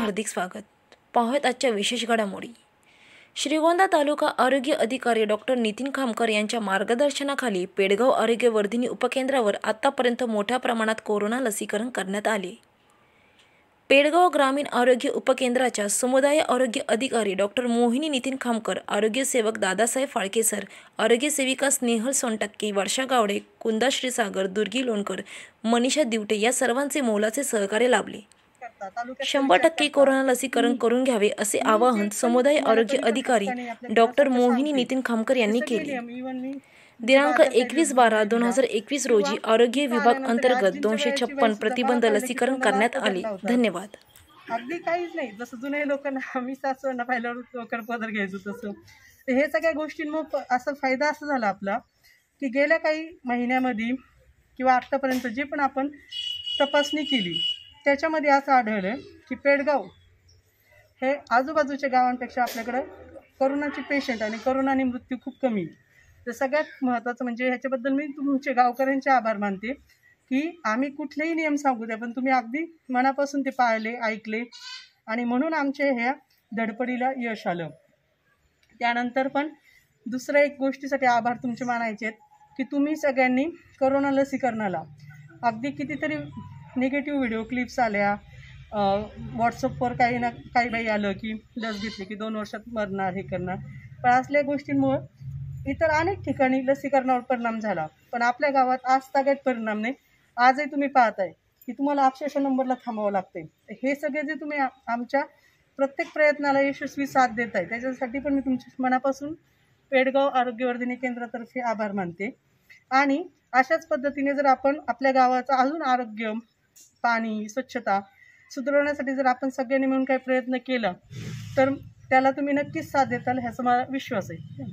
हार्दिक स्वागत पाहत आजच्या विशेष घडामोडी श्रीगोंदा तालुका आरोग्य अधिकारी डॉक्टर नितीन खामकर यांच्या मार्गदर्शनाखाली पेडगाव आरोग्यवर्धिनी उपकेंद्रावर आतापर्यंत मोठ्या प्रमाणात कोरोना लसीकरण करण्यात आले पेडगाव ग्रामीण आरोग्य उपकेंद्राच्या समुदाय आरोग्य अधिकारी डॉक्टर मोहिनी नितीन खामकर आरोग्य सेवक दादासाहेब फाळके सर आरोग्य सेविका स्नेहल सोनटक्के वर्षा गावडे कुंदा श्रीसागर दुर्गी लोणकर मनीषा दिवटे या सर्वांचे मोलाचे सहकार्य लाभले शंभर टक्के कोरोना लसीकरण करून घ्यावे असे आवाहन समुदाय आरोग्य अधिकारी डॉक्टर मोहिनी नितीन खामकर यांनी केले दिनांक एकवीस बारा दोन हजार एकवीस रोजी आरोग्य विभाग अंतर्गत दोनशे छप्पन प्रतिबंध लसीकरण करण्यात आले धन्यवाद अगदी काहीच नाही जसं जुने लोकांना आम्ही सासवांना पाहिल्यावर लोकांना पदर घ्यायचो तसं तर हे सगळ्या गोष्टींमुळे असा फायदा असा झाला आपला की गेल्या काही महिन्यामध्ये किंवा आत्तापर्यंत जे पण आपण तपासणी केली त्याच्यामध्ये असं आढळलं की पेडगाव हे आजूबाजूच्या गावांपेक्षा आपल्याकडं करोनाचे पेशंट आणि करोनाने मृत्यू खूप कमी तर सगळ्यात महत्त्वाचं म्हणजे ह्याच्याबद्दल मी तुमचे गावकऱ्यांचे आभार मानते की आम्ही कुठलेही नियम सांगू द्या पण तुम्ही अगदी मनापासून ते पाळले ऐकले आणि म्हणून आमच्या ह्या धडपडीला यश आलं त्यानंतर पण दुसऱ्या एक गोष्टीसाठी आभार तुमचे मानायचे आहेत की तुम्ही सगळ्यांनी करोना लसीकरणाला अगदी कितीतरी निगेटिव्ह व्हिडिओ क्लिप्स आल्या व्हॉट्सअपवर काही ना काही बाई आलं की लस घेतली की दोन वर्षात मरणार हे करणार पण असल्या गोष्टींमुळं इतर अनेक ठिकाणी लसीकरणावर परिणाम झाला पण आपल्या गावात आज तागत परिणाम नाही आजही तुम्ही पाहताय की तुम्हाला अक्षरशः नंबरला थांबावं लागते हे सगळे जे तुम्ही आमच्या प्रत्येक प्रयत्नाला यशस्वी साथ देत आहे त्याच्यासाठी पण मी तुमच्या मनापासून पेडगाव आरोग्यवर्धिनी केंद्रातर्फे आभार मानते आणि अशाच पद्धतीने जर आपण आपल्या गावाचं अजून आरोग्य पाणी स्वच्छता सुधारवण्यासाठी जर आपण सगळ्यांनी मिळून काही प्रयत्न केला तर त्याला तुम्ही नक्कीच साथ देताल ह्याचा मला विश्वास आहे